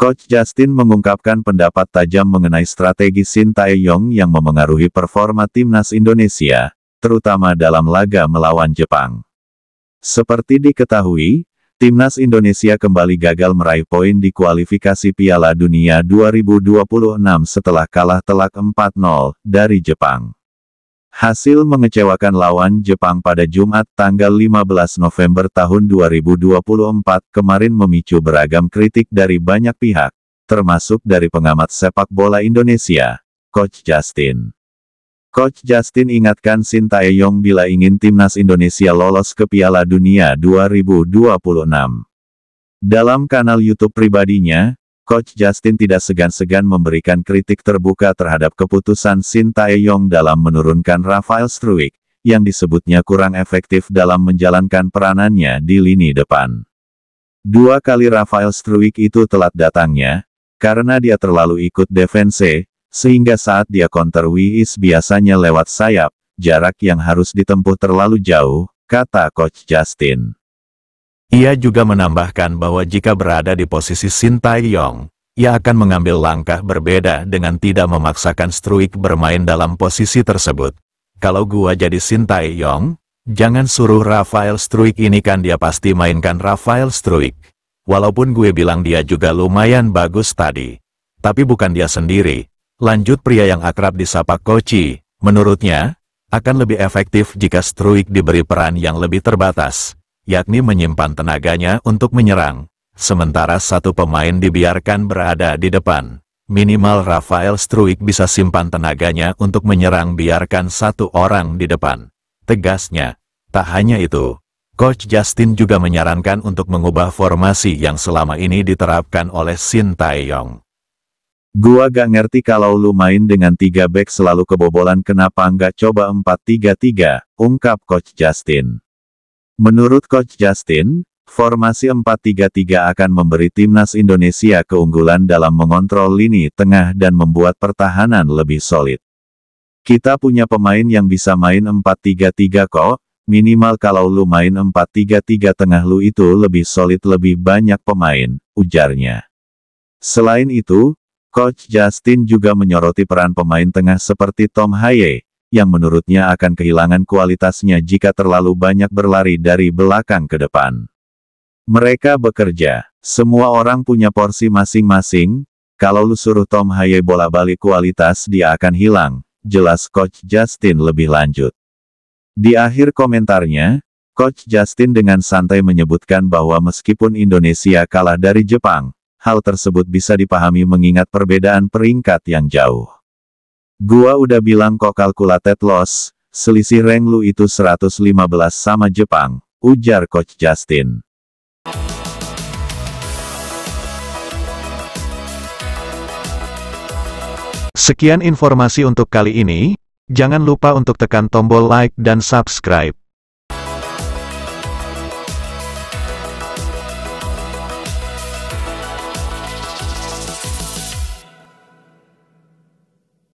Coach Justin mengungkapkan pendapat tajam mengenai strategi Shin Tae-yong yang memengaruhi performa timnas Indonesia, terutama dalam laga melawan Jepang. Seperti diketahui, timnas Indonesia kembali gagal meraih poin di kualifikasi Piala Dunia 2026 setelah kalah telak 4-0 dari Jepang. Hasil mengecewakan lawan Jepang pada Jumat tanggal 15 November tahun 2024 kemarin memicu beragam kritik dari banyak pihak, termasuk dari pengamat sepak bola Indonesia, Coach Justin. Coach Justin ingatkan Sintayong bila ingin timnas Indonesia lolos ke Piala Dunia 2026. Dalam kanal YouTube pribadinya, Coach Justin tidak segan-segan memberikan kritik terbuka terhadap keputusan Shin Tae-yong dalam menurunkan Rafael Struik, yang disebutnya kurang efektif dalam menjalankan peranannya di lini depan. Dua kali Rafael Struik itu telat datangnya, karena dia terlalu ikut defense, sehingga saat dia counter Wiis biasanya lewat sayap, jarak yang harus ditempuh terlalu jauh, kata Coach Justin. Dia juga menambahkan bahwa jika berada di posisi Shin Tae-yong, ia akan mengambil langkah berbeda dengan tidak memaksakan Struik bermain dalam posisi tersebut. Kalau gua jadi Shin Tae-yong, jangan suruh Rafael Struik ini kan dia pasti mainkan Rafael Struik. Walaupun gue bilang dia juga lumayan bagus tadi. Tapi bukan dia sendiri. Lanjut pria yang akrab disapa Koci, menurutnya, akan lebih efektif jika Struik diberi peran yang lebih terbatas yakni menyimpan tenaganya untuk menyerang. Sementara satu pemain dibiarkan berada di depan. Minimal Rafael Struik bisa simpan tenaganya untuk menyerang biarkan satu orang di depan. Tegasnya, tak hanya itu, Coach Justin juga menyarankan untuk mengubah formasi yang selama ini diterapkan oleh Shin Taeyong. Gua gak ngerti kalau lu main dengan tiga back selalu kebobolan kenapa nggak coba 4-3-3, ungkap Coach Justin. Menurut Coach Justin, formasi 4-3-3 akan memberi timnas Indonesia keunggulan dalam mengontrol lini tengah dan membuat pertahanan lebih solid. Kita punya pemain yang bisa main 4-3-3 kok, minimal kalau lu main 4-3-3 tengah lu itu lebih solid lebih banyak pemain, ujarnya. Selain itu, Coach Justin juga menyoroti peran pemain tengah seperti Tom Haye, yang menurutnya akan kehilangan kualitasnya jika terlalu banyak berlari dari belakang ke depan. Mereka bekerja. Semua orang punya porsi masing-masing, kalau lu suruh Tom Haye bola balik kualitas dia akan hilang, jelas Coach Justin lebih lanjut. Di akhir komentarnya, Coach Justin dengan santai menyebutkan bahwa meskipun Indonesia kalah dari Jepang, hal tersebut bisa dipahami mengingat perbedaan peringkat yang jauh. Gua udah bilang kok kalkulatet loss, selisih rank lu itu 115 sama Jepang, ujar Coach Justin. Sekian informasi untuk kali ini, jangan lupa untuk tekan tombol like dan subscribe.